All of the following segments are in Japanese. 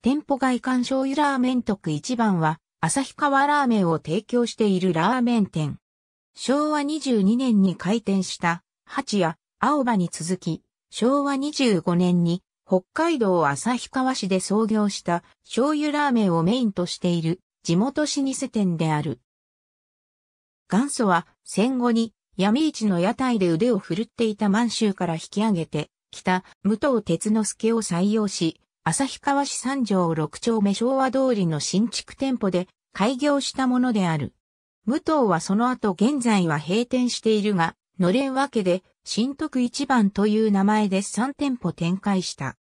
店舗外観醤油ラーメン特一番は、旭川ラーメンを提供しているラーメン店。昭和22年に開店した、八谷、青葉に続き、昭和25年に、北海道旭川市で創業した醤油ラーメンをメインとしている地元老舗店である。元祖は戦後に闇市の屋台で腕を振るっていた満州から引き上げてきた武藤哲之助を採用し旭川市三条六丁目昭和通りの新築店舗で開業したものである。武藤はその後現在は閉店しているが、のれんわけで新徳一番という名前で3店舗展開した。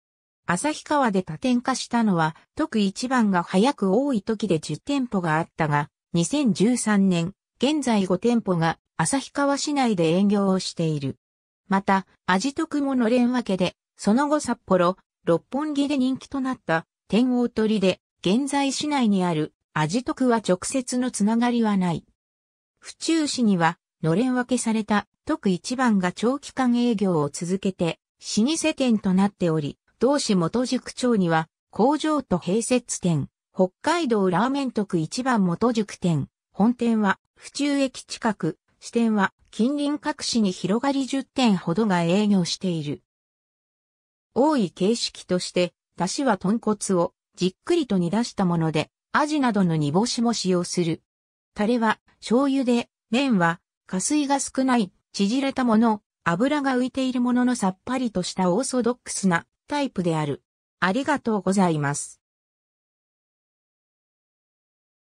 旭川で多店化したのは、徳一番が早く多い時で10店舗があったが、2013年、現在5店舗が旭川市内で営業をしている。また、味徳ものれんわけで、その後札幌、六本木で人気となった天王鳥で、現在市内にある味徳は直接のつながりはない。府中市には、のれん分けされた徳一番が長期間営業を続けて、老舗店となっており、同市元宿町には、工場と併設店、北海道ラーメン徳一番元宿店、本店は府中駅近く、支店は近隣各市に広がり10店ほどが営業している。多い形式として、出汁は豚骨をじっくりと煮出したもので、アジなどの煮干しも使用する。タレは醤油で、麺は加水が少ない、縮れたもの、油が浮いているもののさっぱりとしたオーソドックスなタイプである。ありがとうございます。